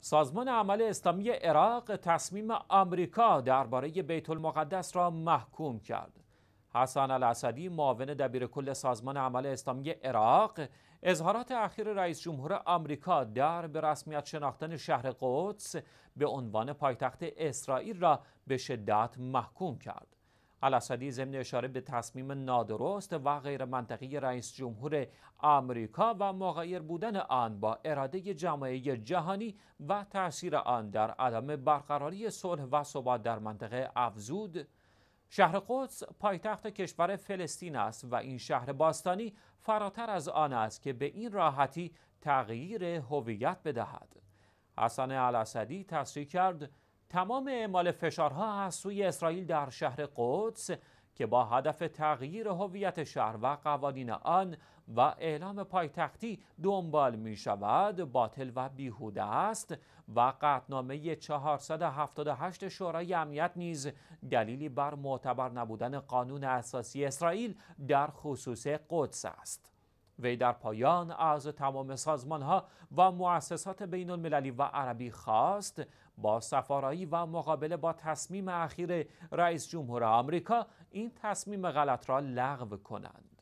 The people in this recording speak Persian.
سازمان عمل اسلامی عراق تصمیم آمریکا درباره بیت المقدس را محکوم کرد. حسن الاسدی معاون دبیر کل سازمان عمل اسلامی عراق اظهارات اخیر رئیس جمهور آمریکا در به رسمیت شناختن شهر قدس به عنوان پایتخت اسرائیل را به شدت محکوم کرد. الاسدی ضمن اشاره به تصمیم نادرست و غیر منطقی رئیس جمهور آمریکا و مغایر بودن آن با اراده جامعه جهانی و تاثیر آن در عدم برقراری صلح و ثبات در منطقه افزود شهر قدس پایتخت کشور فلسطین است و این شهر باستانی فراتر از آن است که به این راحتی تغییر هویت بدهد حسن الاسدی تصریح کرد تمام اعمال فشارها از سوی اسرائیل در شهر قدس که با هدف تغییر هویت شهر و قوانین آن و اعلام پایتختی دنبال می شود باطل و بیهوده است و قطنامه 478 شورای امنیت نیز دلیلی بر معتبر نبودن قانون اساسی اسرائیل در خصوص قدس است. وی در پایان از تمام سازمان ها و مؤسسات بین المللی و عربی خواست با سفارایی و مقابله با تصمیم اخیر رئیس جمهور آمریکا این تصمیم غلط را لغو کنند.